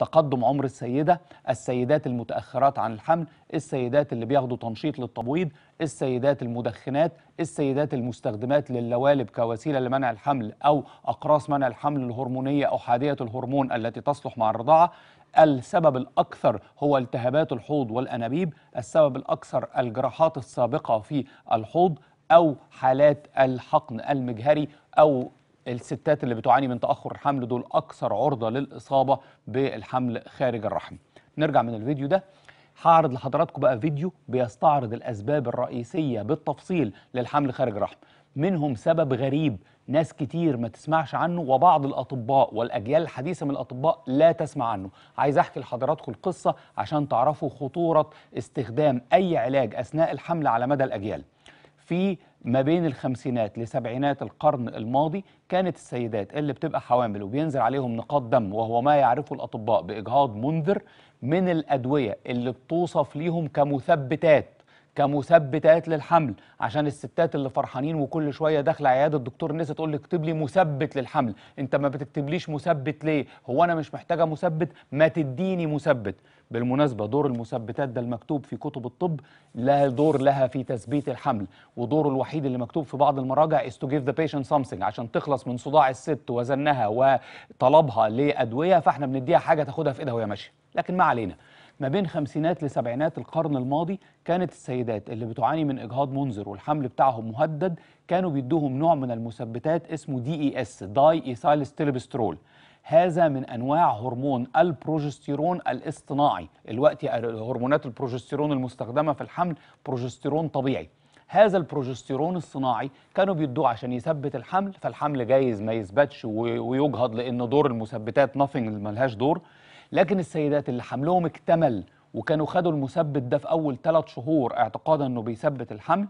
تقدم عمر السيدة السيدات المتأخرات عن الحمل السيدات اللي بياخدوا تنشيط للتبويض السيدات المدخنات السيدات المستخدمات للوالب كوسيلة لمنع الحمل أو أقراص منع الحمل الهرمونية أو حادية الهرمون التي تصلح مع الرضاعة السبب الأكثر هو التهابات الحوض والأنابيب السبب الأكثر الجراحات السابقة في الحوض أو حالات الحقن المجهري أو الستات اللي بتعاني من تاخر الحمل دول اكثر عرضه للاصابه بالحمل خارج الرحم نرجع من الفيديو ده هعرض لحضراتكم بقى فيديو بيستعرض الاسباب الرئيسيه بالتفصيل للحمل خارج الرحم منهم سبب غريب ناس كتير ما تسمعش عنه وبعض الأطباء والأجيال الحديثة من الأطباء لا تسمع عنه عايز أحكي لحضراتكم القصة عشان تعرفوا خطورة استخدام أي علاج أثناء الحمل على مدى الأجيال في ما بين الخمسينات لسبعينات القرن الماضي كانت السيدات اللي بتبقى حوامل وبينزل عليهم نقاط دم وهو ما يعرفه الأطباء بإجهاض منذر من الأدوية اللي بتوصف ليهم كمثبتات كمثبتات للحمل عشان الستات اللي فرحانين وكل شويه داخله عياده الدكتور نسى تقول لي اكتب لي مثبت للحمل انت ما بتكتبليش مثبت ليه هو انا مش محتاجه مثبت ما تديني مثبت بالمناسبه دور المثبتات ده المكتوب في كتب الطب لا دور لها في تثبيت الحمل ودوره الوحيد اللي مكتوب في بعض المراجع is to give the patient something عشان تخلص من صداع الست وزنها وطلبها لادويه فاحنا بنديها حاجه تاخدها في ايدها وهي ماشيه لكن ما علينا ما بين خمسينات لسبعينات القرن الماضي كانت السيدات اللي بتعاني من اجهاض منذر والحمل بتاعهم مهدد كانوا بيدوهم نوع من المثبتات اسمه دي اي اس داي ايثايل هذا من انواع هرمون البروجستيرون الاصطناعي الوقت يعني هرمونات البروجستيرون المستخدمه في الحمل بروجستيرون طبيعي هذا البروجستيرون الصناعي كانوا بيدوه عشان يثبت الحمل فالحمل جايز ما يثبتش ويجهض لان دور المثبتات نافنج ملهاش دور لكن السيدات اللي حملهم اكتمل وكانوا خدوا المثبت ده في أول ثلاث شهور اعتقادا أنه بيثبت الحمل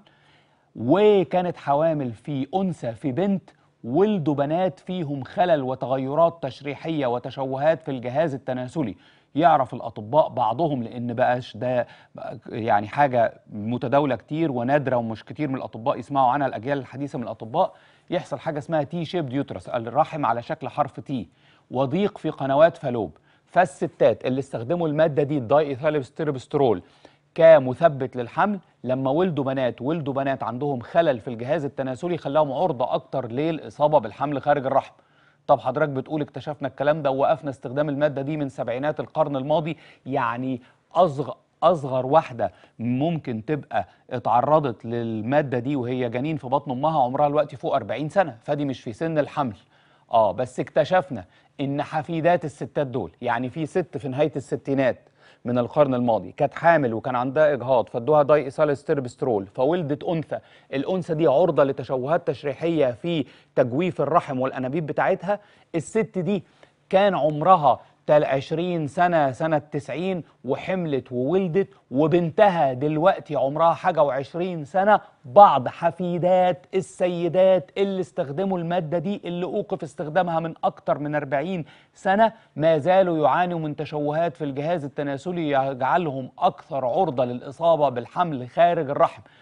وكانت حوامل في أنثى في بنت ولدوا بنات فيهم خلل وتغيرات تشريحية وتشوهات في الجهاز التناسلي يعرف الأطباء بعضهم لأن بقاش ده يعني حاجة متداولة كتير ونادرة ومش كتير من الأطباء يسمعوا عنها الأجيال الحديثة من الأطباء يحصل حاجة اسمها تي شيب يوترس الرحم على شكل حرف تي وضيق في قنوات فالوب فالستات اللي استخدموا المادة دي الداي ايثايلستيربسترول كمثبت للحمل لما ولدوا بنات ولدوا بنات عندهم خلل في الجهاز التناسلي خلاهم عرضة أكتر للإصابة بالحمل خارج الرحم طب حضرتك بتقول اكتشفنا الكلام ده ووقفنا استخدام المادة دي من سبعينات القرن الماضي يعني أصغر اصغر واحده ممكن تبقى اتعرضت للماده دي وهي جنين في بطن امها عمرها الوقت فوق 40 سنه فدي مش في سن الحمل اه بس اكتشفنا ان حفيدات الستات دول يعني في ست في نهايه الستينات من القرن الماضي كانت حامل وكان عندها اجهاض فادوها داي ايثايل ستيربسترول فولدت انثى الانثى دي عرضه لتشوهات تشريحيه في تجويف الرحم والانابيب بتاعتها الست دي كان عمرها حتى العشرين سنة سنة تسعين وحملت وولدت وبنتها دلوقتي عمرها حاجة وعشرين سنة بعض حفيدات السيدات اللي استخدموا المادة دي اللي أوقف استخدامها من أكتر من 40 سنة ما زالوا يعانوا من تشوهات في الجهاز التناسلي يجعلهم أكثر عرضة للإصابة بالحمل خارج الرحم